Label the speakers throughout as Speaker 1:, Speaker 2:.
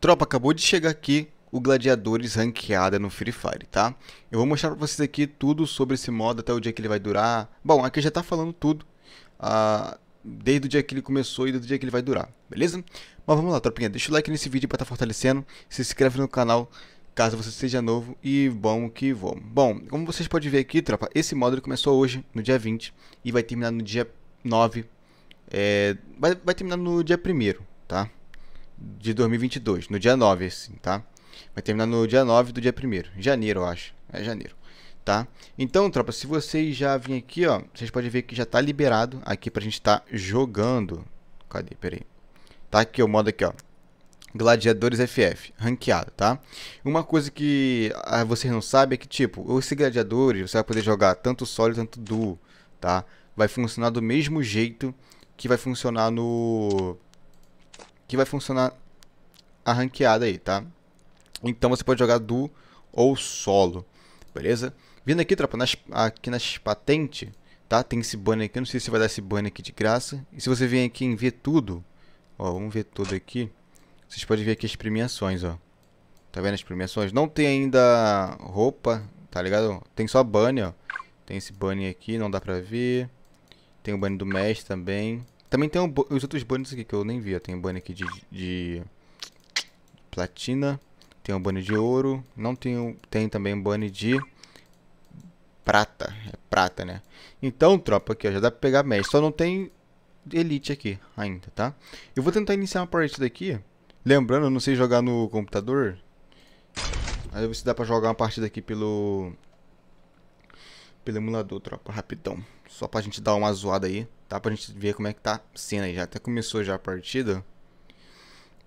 Speaker 1: Tropa, acabou de chegar aqui o Gladiadores ranqueada no Free Fire, tá? Eu vou mostrar pra vocês aqui tudo sobre esse modo, até o dia que ele vai durar. Bom, aqui já tá falando tudo, ah, desde o dia que ele começou e do dia que ele vai durar, beleza? Mas vamos lá, tropinha, deixa o like nesse vídeo pra estar tá fortalecendo, se inscreve no canal caso você seja novo e bom que vamos. Bom, como vocês podem ver aqui, tropa, esse modo ele começou hoje, no dia 20, e vai terminar no dia 9, é, vai, vai terminar no dia 1 tá? de 2022, no dia 9, assim, tá? Vai terminar no dia 9 do dia 1 janeiro, eu acho. É janeiro, tá? Então, tropa, se vocês já virem aqui, ó, vocês podem ver que já tá liberado aqui pra gente estar tá jogando. Cadê? Peraí. Tá aqui o modo aqui, ó. Gladiadores FF, ranqueado, tá? Uma coisa que ah, vocês não sabem é que, tipo, esse gladiadores você vai poder jogar tanto solo tanto duo, tá? Vai funcionar do mesmo jeito que vai funcionar no que vai funcionar a ranqueada aí, tá? Então você pode jogar duo ou solo, beleza? Vindo aqui, tropa, nas, aqui nas patentes, tá? Tem esse banner aqui, não sei se vai dar esse banner aqui de graça. E se você vir aqui em ver tudo, ó, vamos ver tudo aqui. Vocês podem ver aqui as premiações, ó. Tá vendo as premiações? Não tem ainda roupa, tá ligado? Tem só banner, ó. Tem esse banner aqui, não dá pra ver. Tem o banner do mestre também. Também tem os outros bônus aqui que eu nem vi. Tem um banner aqui de, de platina. Tem um banner de ouro. Não tem, tem também um banner de prata. É prata, né? Então, tropa, aqui ó, já dá pra pegar mestre. Só não tem elite aqui ainda, tá? Eu vou tentar iniciar uma partida aqui. Lembrando, eu não sei jogar no computador. Aí eu vou se dá pra jogar uma partida aqui pelo pelo emulador, tropa, rapidão. Só pra gente dar uma zoada aí, tá? Pra gente ver como é que tá a cena aí. Já até começou já a partida.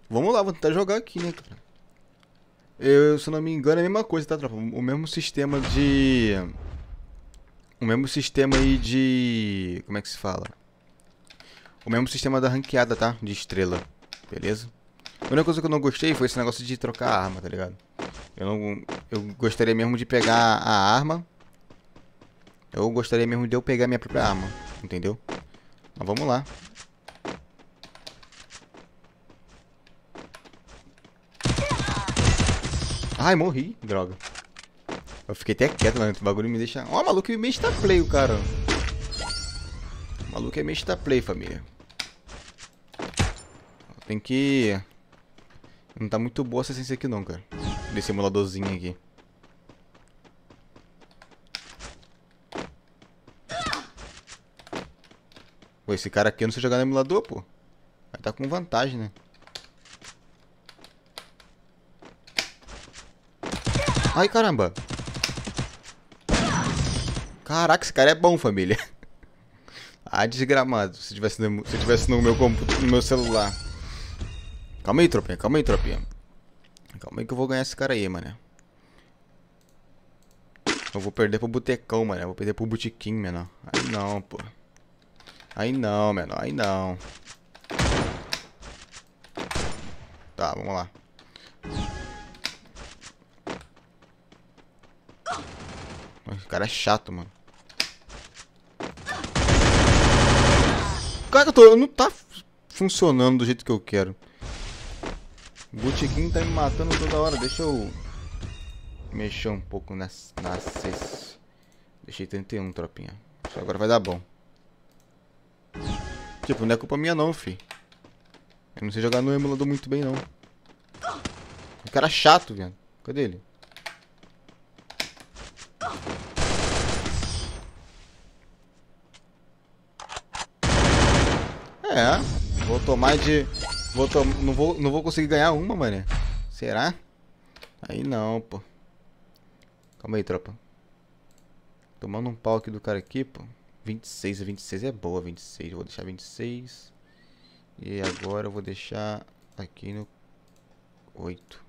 Speaker 1: Vamos lá, vou tentar jogar aqui, né, cara? Eu, se eu não me engano, é a mesma coisa, tá, tropa? O mesmo sistema de... O mesmo sistema aí de... Como é que se fala? O mesmo sistema da ranqueada, tá? De estrela, beleza? A única coisa que eu não gostei foi esse negócio de trocar a arma, tá ligado? Eu, não, eu gostaria mesmo de pegar a arma eu gostaria mesmo de eu pegar minha própria arma, entendeu? Mas vamos lá. Ai, morri. Droga. Eu fiquei até quieto lá dentro. O bagulho me deixa... Ó, oh, maluco, é mexe da play o cara. O maluco é meio play, família. Tem que... Não tá muito boa essa essência aqui não, cara. Desse emuladorzinho aqui. Pô, esse cara aqui eu não sei jogar no emulador, pô. Vai tá com vantagem, né? Ai, caramba. Caraca, esse cara é bom, família. Ah, desgramado. Se tivesse no, se tivesse no meu no meu celular. Calma aí, tropinha. Calma aí, tropinha. Calma aí que eu vou ganhar esse cara aí, mano. Eu vou perder pro botecão, mano. Eu vou perder pro botequim, mano. Aí não, pô. Aí não, menor. Aí não. Tá, vamos lá. Esse cara é chato, mano. Cara, eu tô, não tá funcionando do jeito que eu quero. O botequim tá me matando toda hora. Deixa eu mexer um pouco nas, Deixei 31, tropinha. agora vai dar bom. Tipo, não é culpa minha não, fi. Eu não sei jogar no emulador muito bem, não. O cara é chato, velho. Cadê ele? É, vou tomar de... Vou to... não, vou... não vou conseguir ganhar uma, mané. Será? Aí não, pô. Calma aí, tropa. Tomando um pau aqui do cara aqui, pô. 26, 26 é boa, 26. vou deixar 26. E agora eu vou deixar aqui no 8.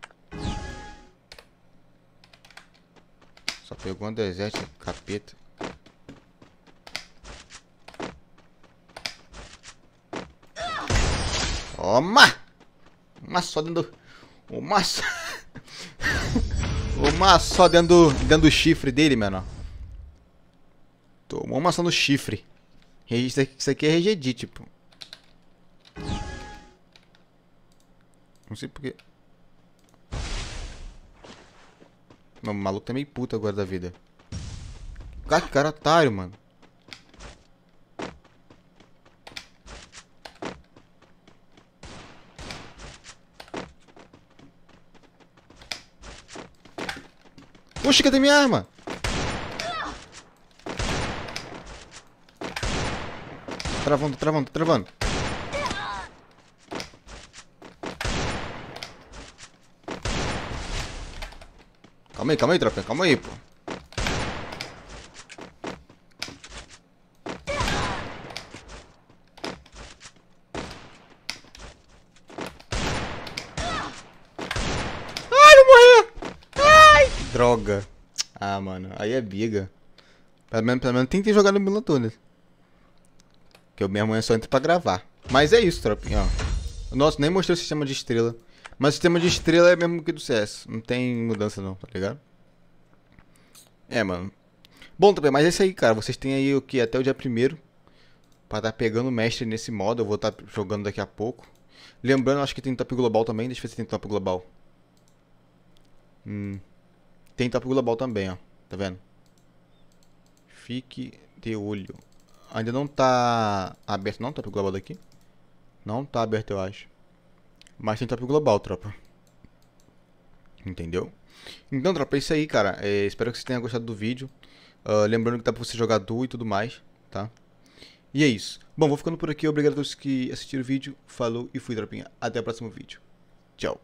Speaker 1: Só pegou um deserto, capeta. Toma! Uma só dentro do... Uma só... Uma só dentro do, dentro do chifre dele, mano. Tomou uma ação no chifre. Isso aqui é regedi, tipo. Não sei porquê. Mano, o maluco tá meio puto agora da vida. Cara, que cara otário, mano. Puxa cadê minha arma? travando, travando, travando. Calma aí, calma aí, tropa. Calma aí, pô. Ai, Ai! droga. Ah, mano, aí é biga. Pelo menos, pelo menos tem que ter jogado no emulador, que eu mesmo é só entro pra gravar. Mas é isso, tropinha, ó. Nossa, nem mostrei o sistema de estrela. Mas o sistema de estrela é mesmo que do CS. Não tem mudança não, tá ligado? É, mano. Bom, também, mas é isso aí, cara. Vocês têm aí o que até o dia primeiro para estar tá pegando mestre nesse modo. Eu vou estar tá jogando daqui a pouco. Lembrando, acho que tem top global também. Deixa eu ver se tem top global. Hum. Tem top global também, ó. Tá vendo? Fique de olho. Ainda não tá aberto não, top global daqui. Não tá aberto, eu acho. Mas tem top global, tropa. Entendeu? Então, tropa, é isso aí, cara. É, espero que vocês tenham gostado do vídeo. Uh, lembrando que dá pra você jogar duo e tudo mais, tá? E é isso. Bom, vou ficando por aqui. Obrigado a todos que assistiram o vídeo. Falou e fui, tropinha. Até o próximo vídeo. Tchau.